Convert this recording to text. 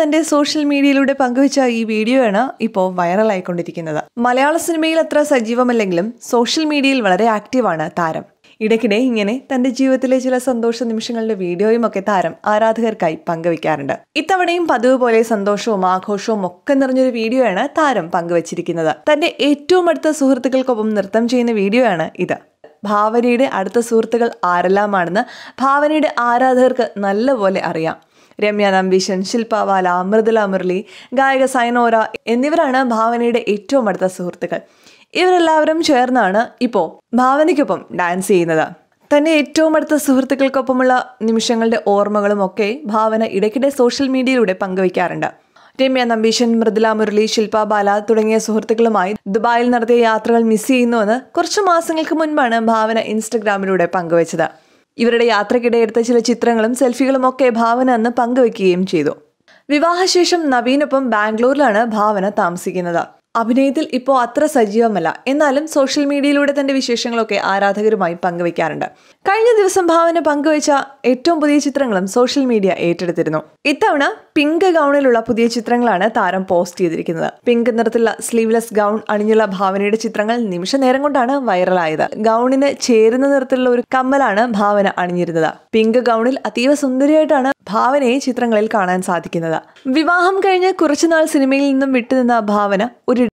തന്റെ സോഷ്യൽ മീഡിയയിലൂടെ പങ്കുവച്ച ഈ വീഡിയോയാണ് ഇപ്പോൾ വൈറലായിക്കൊണ്ടിരിക്കുന്നത് മലയാള സിനിമയിൽ അത്ര സജീവമല്ലെങ്കിലും സോഷ്യൽ മീഡിയയിൽ വളരെ ആക്റ്റീവാണ് താരം ഇടയ്ക്കിടെ ഇങ്ങനെ തന്റെ ജീവിതത്തിലെ ചില സന്തോഷ നിമിഷങ്ങളുടെ വീഡിയോയും ഒക്കെ താരം ആരാധകർക്കായി പങ്കുവെക്കാറുണ്ട് ഇത്തവണയും പതിവ് പോലെ സന്തോഷവും ആഘോഷവും ഒക്കെ നിറഞ്ഞൊരു വീഡിയോയാണ് താരം പങ്കുവച്ചിരിക്കുന്നത് തന്റെ ഏറ്റവും അടുത്ത സുഹൃത്തുക്കൾക്കൊപ്പം നൃത്തം ചെയ്യുന്ന വീഡിയോയാണ് ഇത് ഭാവനയുടെ അടുത്ത സുഹൃത്തുക്കൾ ആരെല്ലാമാണെന്ന് ഭാവനയുടെ ആരാധകർക്ക് നല്ലപോലെ അറിയാം രമ്യ നമ്പീശൻ ശില്പ ബാല മൃദുല മുരളി ഗായക സൈനോര എന്നിവരാണ് ഭാവനയുടെ ഏറ്റവും അടുത്ത സുഹൃത്തുക്കൾ ഇവരെല്ലാവരും ചേർന്നാണ് ഇപ്പോൾ ഭാവനയ്ക്കൊപ്പം ഡാൻസ് ചെയ്യുന്നത് തന്നെ ഏറ്റവും അടുത്ത സുഹൃത്തുക്കൾക്കൊപ്പമുള്ള നിമിഷങ്ങളുടെ ഓർമ്മകളും ഒക്കെ ഭാവന ഇടയ്ക്കിടെ സോഷ്യൽ മീഡിയയിലൂടെ പങ്കുവയ്ക്കാറുണ്ട് രമ്യ നമ്പീശൻ മൃദുല മുരളി ശില്പ ബാല തുടങ്ങിയ സുഹൃത്തുക്കളുമായി ദുബായിൽ നടത്തിയ യാത്രകൾ മിസ് ചെയ്യുന്നുവെന്ന് കുറച്ച് മാസങ്ങൾക്ക് മുൻപാണ് ഭാവന ഇൻസ്റ്റഗ്രാമിലൂടെ പങ്കുവച്ചത് ഇവരുടെ യാത്രയ്ക്കിടെ എടുത്ത ചില ചിത്രങ്ങളും സെൽഫികളും ഒക്കെ ഭാവന അന്ന് പങ്കുവെക്കുകയും ചെയ്തു വിവാഹശേഷം നവീനൊപ്പം ബാംഗ്ലൂരിലാണ് ഭാവന താമസിക്കുന്നത് അഭിനയത്തിൽ ഇപ്പോൾ അത്ര സജീവമല്ല എന്നാലും സോഷ്യൽ മീഡിയയിലൂടെ തന്റെ വിശേഷങ്ങളൊക്കെ ആരാധകരുമായി പങ്കുവയ്ക്കാറുണ്ട് കഴിഞ്ഞ ദിവസം ഭാവന പങ്കുവച്ച ഏറ്റവും പുതിയ ചിത്രങ്ങളും സോഷ്യൽ മീഡിയ ഏറ്റെടുത്തിരുന്നു ഇത്തവണ പിങ്ക് ഗൗണിലുള്ള പുതിയ ചിത്രങ്ങളാണ് താരം പോസ്റ്റ് ചെയ്തിരിക്കുന്നത് പിങ്ക് നിറത്തിലുള്ള സ്ലീവ്ലെസ് ഗൗൺ അണിഞ്ഞുള്ള ഭാവനയുടെ ചിത്രങ്ങൾ നിമിഷ നേരം കൊണ്ടാണ് വൈറലായത് ഗൗണിന് ചേരുന്ന നിറത്തിലുള്ള ഒരു കമ്മലാണ് ഭാവന അണിഞ്ഞിരുന്നത് പിങ്ക് ഗൗണിൽ അതീവ സുന്ദരിയായിട്ടാണ് ഭാവനയെ ചിത്രങ്ങളിൽ കാണാൻ സാധിക്കുന്നത് വിവാഹം കഴിഞ്ഞ് കുറച്ചുനാൾ സിനിമയിൽ നിന്നും വിട്ടുനിന്ന ഭാവന ഒരു